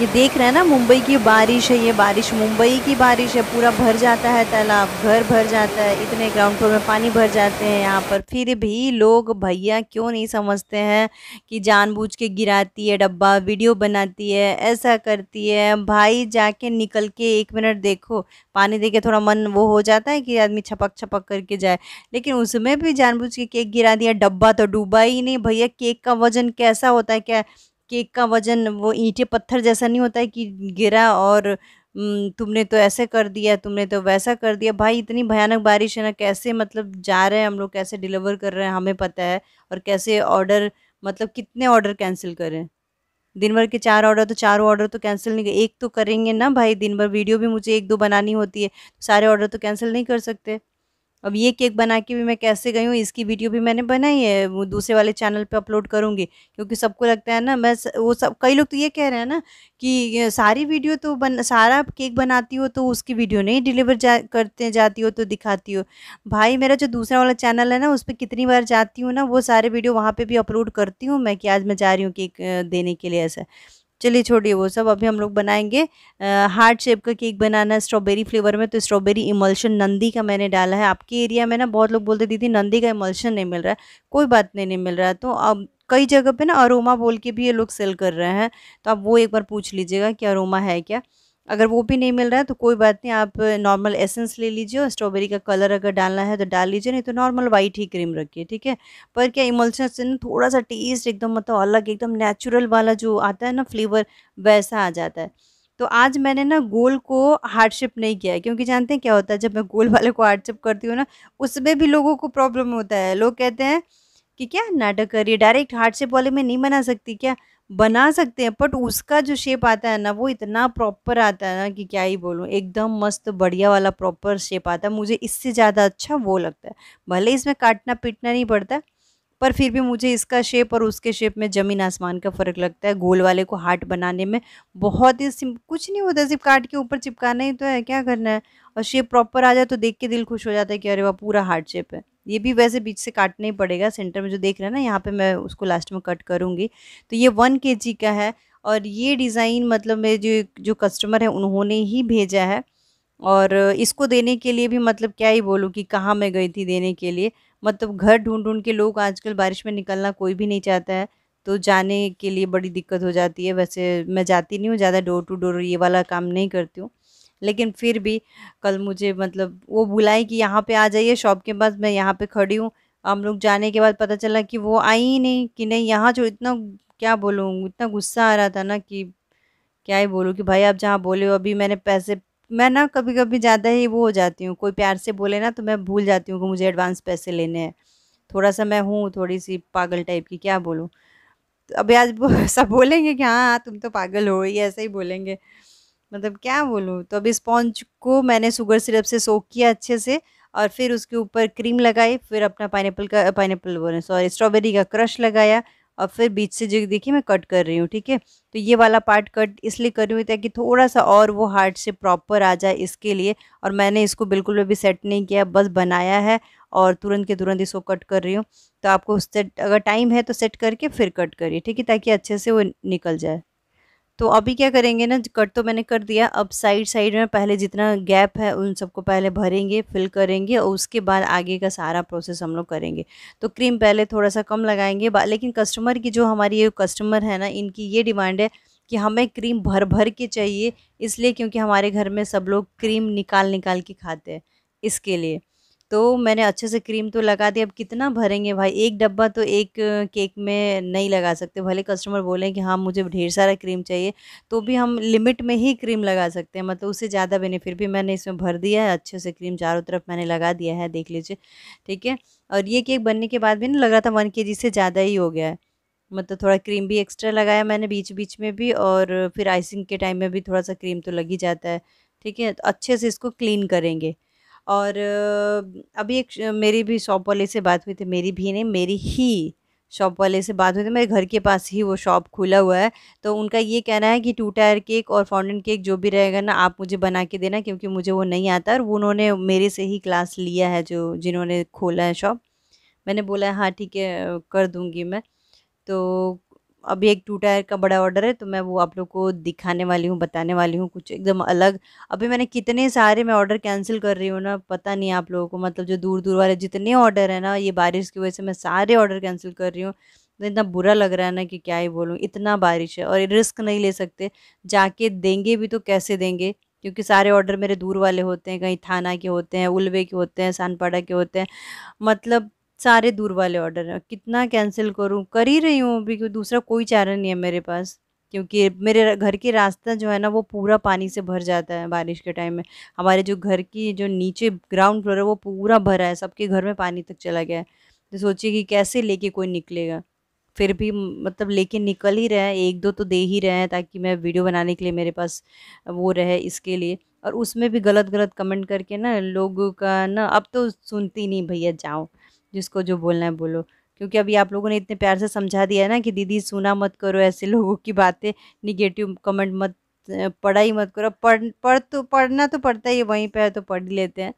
ये देख रहे हैं ना मुंबई की बारिश है ये बारिश मुंबई की बारिश है पूरा भर जाता है तालाब घर भर जाता है इतने ग्राउंड फ्लोर में पानी भर जाते हैं यहाँ पर फिर भी लोग भैया क्यों नहीं समझते हैं कि जानबूझ के गिराती है डब्बा वीडियो बनाती है ऐसा करती है भाई जाके निकल के एक मिनट देखो पानी देखे थोड़ा मन वो हो जाता है कि आदमी छपक छपक करके जाए लेकिन उसमें भी जानबूझ के केक गिरा दिया डब्बा तो डूबा ही नहीं भैया केक का वजन कैसा होता है क्या केक का वज़न वो ईंटे पत्थर जैसा नहीं होता है कि गिरा और तुमने तो ऐसे कर दिया तुमने तो वैसा कर दिया भाई इतनी भयानक बारिश है ना कैसे मतलब जा रहे हैं हम लोग कैसे डिलीवर कर रहे हैं हमें पता है और कैसे ऑर्डर मतलब कितने ऑर्डर कैंसिल करें दिन भर के चार ऑर्डर तो चारों ऑर्डर तो कैंसिल नहीं एक तो करेंगे ना भाई दिन भर वीडियो भी मुझे एक दो बनानी होती है तो सारे ऑर्डर तो कैंसिल नहीं कर सकते अब ये केक बना के भी मैं कैसे गई हूँ इसकी वीडियो भी मैंने बनाई है दूसरे वाले चैनल पे अपलोड करूँगी क्योंकि सबको लगता है ना मैं वो सब कई लोग तो ये कह रहे हैं ना कि सारी वीडियो तो बन सारा केक बनाती हो तो उसकी वीडियो नहीं डिलीवर जा करते जाती हो तो दिखाती हो भाई मेरा जो दूसरा वाला चैनल है ना उस पर कितनी बार जाती हूँ ना वो सारे वीडियो वहाँ पर भी अपलोड करती हूँ मैं कि आज मैं जा रही हूँ केक देने के लिए ऐसा चलिए छोड़िए वो सब अभी हम लोग बनाएंगे हार्ट शेप का केक बनाना है स्ट्रॉबेरी फ्लेवर में तो स्ट्रॉबेरी इमल्शन नंदी का मैंने डाला है आपके एरिया में ना बहुत लोग बोलते दीदी नंदी का इमल्शन नहीं मिल रहा है कोई बात नहीं नहीं मिल रहा है तो अब कई जगह पे ना अरोमा बोल के भी ये लोग सेल कर रहे हैं तो आप वो एक बार पूछ लीजिएगा कि अरोमा है क्या अगर वो भी नहीं मिल रहा है तो कोई बात नहीं आप नॉर्मल एसेंस ले लीजिए और स्ट्रॉबेरी का कलर अगर डालना है तो डाल लीजिए नहीं तो नॉर्मल वाइट ही क्रीम रखिए ठीक है पर क्या इमल्शन से थोड़ा सा टेस्ट एकदम मतलब अलग एकदम नेचुरल वाला जो आता है ना फ्लेवर वैसा आ जाता है तो आज मैंने ना गोल को हार्ड शेप नहीं किया है क्योंकि जानते हैं क्या होता है जब मैं गोल वाले को हार्ड शेप करती हूँ ना उसमें भी लोगों को प्रॉब्लम होता है लोग कहते हैं कि क्या नाटक करिए डायरेक्ट हार्ड शेप वाले में नहीं बना सकती क्या बना सकते हैं बट उसका जो शेप आता है ना वो इतना प्रॉपर आता है ना कि क्या ही बोलूँ एकदम मस्त बढ़िया वाला प्रॉपर शेप आता है मुझे इससे ज़्यादा अच्छा वो लगता है भले इसमें काटना पीटना नहीं पड़ता पर फिर भी मुझे इसका शेप और उसके शेप में ज़मीन आसमान का फ़र्क लगता है गोल वाले को हार्ट बनाने में बहुत ही सिम कुछ नहीं होता सिर्फ काट के ऊपर चिपकाना ही तो है क्या करना है और शेप प्रॉपर आ जाए तो देख के दिल खुश हो जाता है कि अरे वाह पूरा हार्ट शेप है ये भी वैसे बीच से काटना ही पड़ेगा सेंटर में जो देख रहे हैं ना यहाँ पे मैं उसको लास्ट में कट करूँगी तो ये वन के का है और ये डिज़ाइन मतलब मेरे जो जो कस्टमर है उन्होंने ही भेजा है और इसको देने के लिए भी मतलब क्या ही बोलूँ कि कहाँ मैं गई थी देने के लिए मतलब घर ढूंढ ढूंढ के लोग आजकल बारिश में निकलना कोई भी नहीं चाहता है तो जाने के लिए बड़ी दिक्कत हो जाती है वैसे मैं जाती नहीं हूँ ज़्यादा डोर टू डोर ये वाला काम नहीं करती हूँ लेकिन फिर भी कल मुझे मतलब वो बुलाई कि यहाँ पे आ जाइए शॉप के पास मैं यहाँ पे खड़ी हूँ हम लोग जाने के बाद पता चला कि वो आई ही नहीं कि नहीं यहाँ जो इतना क्या बोलूँ इतना गुस्सा आ रहा था ना कि क्या ही बोलूँ कि भाई आप जहाँ बोले हो अभी मैंने पैसे मैं ना कभी कभी ज़्यादा ही वो हो जाती हूँ कोई प्यार से बोले ना तो मैं भूल जाती हूँ कि मुझे एडवांस पैसे लेने हैं थोड़ा सा मैं हूँ थोड़ी सी पागल टाइप की क्या बोलूँ तो अभी आज सब बोलेंगे कि हाँ, हाँ तुम तो पागल हो ही ऐसे ही बोलेंगे मतलब क्या बोलूँ तो अभी स्पॉन्ज को मैंने शुगर सिरप से सोक किया अच्छे से और फिर उसके ऊपर क्रीम लगाई फिर अपना पाइनएप्पल का पाइनएप्पल बोल सॉरी स्ट्रॉबेरी का क्रश लगाया और फिर बीच से जो देखिए मैं कट कर रही हूँ ठीक है तो ये वाला पार्ट कट इसलिए कर रही हूँ ताकि थोड़ा सा और वो हार्ड से प्रॉपर आ जाए इसके लिए और मैंने इसको बिल्कुल भी सेट नहीं किया बस बनाया है और तुरंत के तुरंत इसको कट कर रही हूँ तो आपको सेट अगर टाइम है तो सेट करके फिर कट करिए ठीक है ताकि अच्छे से वो निकल जाए तो अभी क्या करेंगे ना कट तो मैंने कर दिया अब साइड साइड में पहले जितना गैप है उन सबको पहले भरेंगे फिल करेंगे और उसके बाद आगे का सारा प्रोसेस हम लोग करेंगे तो क्रीम पहले थोड़ा सा कम लगाएंगे लेकिन कस्टमर की जो हमारी ये कस्टमर है ना इनकी ये डिमांड है कि हमें क्रीम भर भर के चाहिए इसलिए क्योंकि हमारे घर में सब लोग क्रीम निकाल निकाल के खाते हैं इसके लिए तो मैंने अच्छे से क्रीम तो लगा दी अब कितना भरेंगे भाई एक डब्बा तो एक केक में नहीं लगा सकते भले कस्टमर बोलें कि हाँ मुझे ढेर सारा क्रीम चाहिए तो भी हम लिमिट में ही क्रीम लगा सकते हैं मतलब उससे ज़्यादा भी नहीं फिर भी मैंने इसमें भर दिया है अच्छे से क्रीम चारों तरफ मैंने लगा दिया है देख लीजिए ठीक है और ये केक बनने के बाद भी ना लग रहा था वन के से ज़्यादा ही हो गया है मतलब थोड़ा क्रीम भी एक्स्ट्रा लगाया मैंने बीच बीच में भी और फिर आइसिंग के टाइम में भी थोड़ा सा क्रीम तो लग ही जाता है ठीक है तो अच्छे से इसको क्लीन करेंगे और अभी एक मेरी भी शॉप वाले से बात हुई थी मेरी भी नहीं मेरी ही शॉप वाले से बात हुई थी मेरे घर के पास ही वो शॉप खुला हुआ है तो उनका ये कहना है कि टू टायर केक और फाउंडेंट केक जो भी रहेगा ना आप मुझे बना के देना क्योंकि मुझे वो नहीं आता और उन्होंने मेरे से ही क्लास लिया है जो जिन्होंने खोला है शॉप मैंने बोला है हाँ ठीक है कर दूँगी मैं तो अभी एक टू टायर का बड़ा ऑर्डर है तो मैं वो आप लोग को दिखाने वाली हूँ बताने वाली हूँ कुछ एकदम अलग अभी मैंने कितने सारे मैं ऑर्डर कैंसिल कर रही हूँ ना पता नहीं आप लोगों को मतलब जो दूर दूर वाले जितने ऑर्डर है ना ये बारिश की वजह से मैं सारे ऑर्डर कैंसिल कर रही हूँ तो इतना बुरा लग रहा है ना कि क्या ही बोलूँ इतना बारिश है और रिस्क नहीं ले सकते जाके देंगे भी तो कैसे देंगे क्योंकि सारे ऑर्डर मेरे दूर वाले होते हैं कहीं थाना के होते हैं उलवे के होते हैं सानपाड़ा के होते हैं मतलब सारे दूर वाले ऑर्डर हैं कितना कैंसिल करूँ कर ही रही हूँ अभी क्योंकि दूसरा कोई चारा नहीं है मेरे पास क्योंकि मेरे घर के रास्ता जो है ना वो पूरा पानी से भर जाता है बारिश के टाइम में हमारे जो घर की जो नीचे ग्राउंड फ्लोर है वो पूरा भरा है सबके घर में पानी तक चला गया है तो सोचिए कि कैसे लेके कोई निकलेगा फिर भी मतलब लेके निकल ही रहे हैं एक दो तो दे ही रहे हैं ताकि मैं वीडियो बनाने के लिए मेरे पास वो रहे इसके लिए और उसमें भी गलत गलत कमेंट करके ना लोगों का ना अब तो सुनती नहीं भैया जाओ जिसको जो बोलना है बोलो क्योंकि अभी आप लोगों ने इतने प्यार से समझा दिया है ना कि दीदी सुना मत करो ऐसे लोगों की बातें निगेटिव कमेंट मत पढ़ाई मत करो पढ़ पढ़ तो पढ़ना तो पड़ता ही वहीं पर है तो पढ़ लेते हैं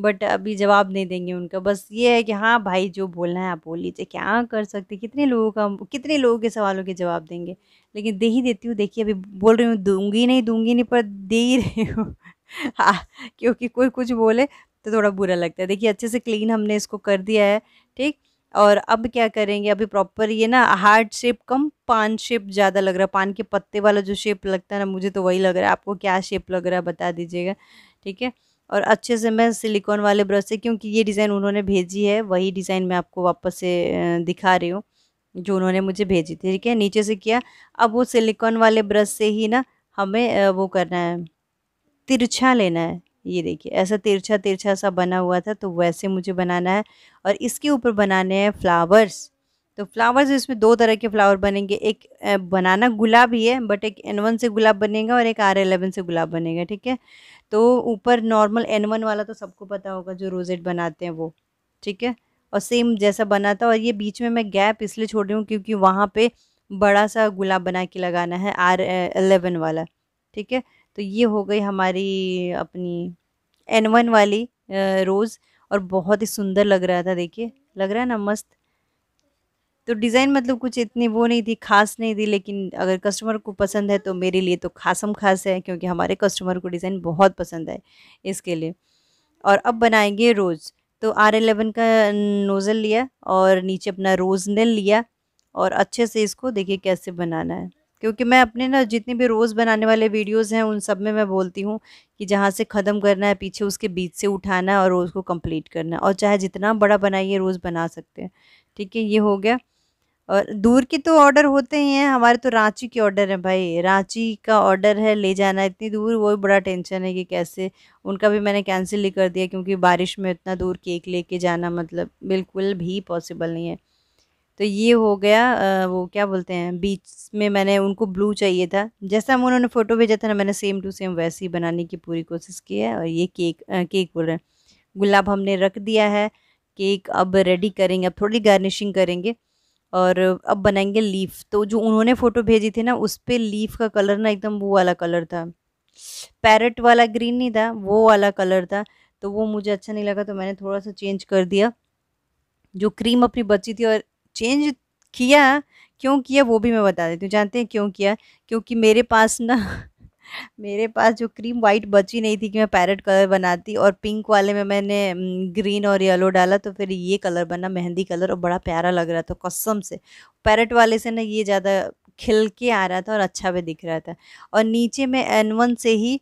बट अभी जवाब नहीं देंगे उनका बस ये है कि हाँ भाई जो बोलना है आप बोल लीजिए क्या कर सकते कितने लोगों का कितने लोगों के सवालों के जवाब देंगे लेकिन दे ही देती हूँ देखिए अभी बोल रही हूँ दूंगी नहीं दूंगी नहीं पर दे ही रही हूँ हाँ क्योंकि कोई कुछ बोले तो थोड़ा बुरा लगता है देखिए अच्छे से क्लीन हमने इसको कर दिया है ठीक और अब क्या करेंगे अभी प्रॉपर ये ना हार्ड शेप कम पान शेप ज़्यादा लग रहा है पान के पत्ते वाला जो शेप लगता है ना मुझे तो वही लग रहा है आपको क्या शेप लग रहा है बता दीजिएगा ठीक है और अच्छे से मैं सिलिकॉन वाले ब्रश से क्योंकि ये डिज़ाइन उन्होंने भेजी है वही डिज़ाइन मैं आपको वापस से दिखा रही हूँ जो उन्होंने मुझे भेजी थी ठीक है नीचे से किया अब वो सिलिकॉन वाले ब्रश से ही ना हमें वो करना है तिरछा लेना है ये देखिए ऐसा तिरछा तिरछा सा बना हुआ था तो वैसे मुझे बनाना है और इसके ऊपर बनाने हैं फ्लावर्स तो फ्लावर्स इसमें दो तरह के फ्लावर बनेंगे एक बनाना गुलाब ही है बट एक एन वन से गुलाब बनेगा और एक आर एलेवन से गुलाब बनेगा ठीक है तो ऊपर नॉर्मल एन वन वाला तो सबको पता होगा जो रोजेट बनाते हैं वो ठीक है और सेम जैसा बना था और ये बीच में मैं गैप इसलिए छोड़ रही हूँ क्योंकि वहाँ पर बड़ा सा गुलाब बना के लगाना है आर एलेवन वाला ठीक है तो ये हो गई हमारी अपनी एन वन वाली रोज़ और बहुत ही सुंदर लग रहा था देखिए लग रहा है ना मस्त तो डिज़ाइन मतलब कुछ इतनी वो नहीं थी खास नहीं थी लेकिन अगर कस्टमर को पसंद है तो मेरे लिए तो खासम खास है क्योंकि हमारे कस्टमर को डिज़ाइन बहुत पसंद है इसके लिए और अब बनाएंगे रोज़ तो आर एलेवन का नोज़ल लिया और नीचे अपना रोज़ नल लिया और अच्छे से इसको देखिए कैसे बनाना है क्योंकि मैं अपने ना जितने भी रोज़ बनाने वाले वीडियोस हैं उन सब में मैं बोलती हूँ कि जहाँ से ख़त्म करना है पीछे उसके बीच से उठाना है और रोज़ को कंप्लीट करना है और चाहे जितना बड़ा बनाइए रोज़ बना सकते हैं ठीक है ये हो गया और दूर के तो ऑर्डर होते ही हैं हमारे तो रांची के ऑर्डर हैं भाई रांची का ऑर्डर है ले जाना इतनी दूर वो बड़ा टेंशन है कि कैसे उनका भी मैंने कैंसिल ही कर दिया क्योंकि बारिश में इतना दूर केक लेके जाना मतलब बिल्कुल भी पॉसिबल नहीं है तो ये हो गया वो क्या बोलते हैं बीच में मैंने उनको ब्लू चाहिए था जैसा हम उन्होंने फ़ोटो भेजा था ना मैंने सेम टू सेम वैसे ही बनाने की पूरी कोशिश की है और ये केक केक बोल रहे हैं गुलाब हमने रख दिया है केक अब रेडी करेंगे अब थोड़ी गार्निशिंग करेंगे और अब बनाएंगे लीफ तो जो उन्होंने फ़ोटो भेजी थी ना उस पर लीफ का कलर ना एकदम वो वाला कलर था पैरट वाला ग्रीन नहीं था वो वाला कलर था तो वो मुझे अच्छा नहीं लगा तो मैंने थोड़ा सा चेंज कर दिया जो क्रीम अपनी बची थी और चेंज किया क्यों किया वो भी मैं बता देती हूँ जानते हैं क्यों किया क्योंकि मेरे पास ना मेरे पास जो क्रीम वाइट बची नहीं थी कि मैं पैरेट कलर बनाती और पिंक वाले में मैंने ग्रीन और येलो डाला तो फिर ये कलर बना मेहंदी कलर और बड़ा प्यारा लग रहा था कसम से पैरेट वाले से ना ये ज़्यादा खिल के आ रहा था और अच्छा भी दिख रहा था और नीचे में एन वन से ही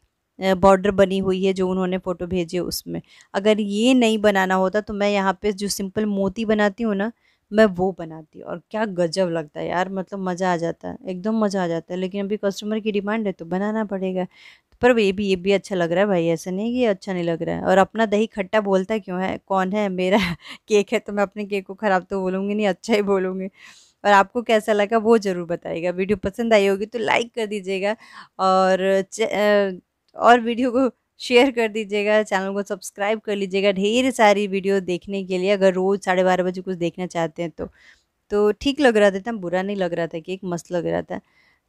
बॉर्डर बनी हुई है जो उन्होंने फ़ोटो भेजे उसमें अगर ये नहीं बनाना होता तो मैं यहाँ पे जो सिंपल मोती बनाती हूँ ना मैं वो बनाती और क्या गजब लगता है यार मतलब मज़ा आ जाता है एकदम मज़ा आ जाता है लेकिन अभी कस्टमर की डिमांड है तो बनाना पड़ेगा पर ये भी ये भी अच्छा लग रहा है भाई ऐसा नहीं कि अच्छा नहीं लग रहा है और अपना दही खट्टा बोलता क्यों है कौन है मेरा केक है तो मैं अपने केक को ख़राब तो बोलूँगी नहीं अच्छा ही बोलूँगी और आपको कैसा लगा वो ज़रूर बताइएगा वीडियो पसंद आई होगी तो लाइक कर दीजिएगा और और वीडियो को शेयर कर दीजिएगा चैनल को सब्सक्राइब कर लीजिएगा ढेर सारी वीडियो देखने के लिए अगर रोज़ साढ़े बारह बजे कुछ देखना चाहते हैं तो तो ठीक लग रहा था इतना बुरा नहीं लग रहा था एक मस्त लग रहा था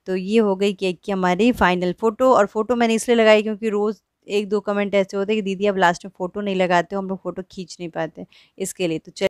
तो ये हो गई केक की हमारी फाइनल फ़ोटो और फ़ोटो मैंने इसलिए लगाई क्योंकि रोज़ एक दो कमेंट ऐसे होते हैं कि दीदी अब लास्ट में फ़ोटो नहीं लगाते हो हम लोग फ़ोटो खींच नहीं पाते इसके लिए तो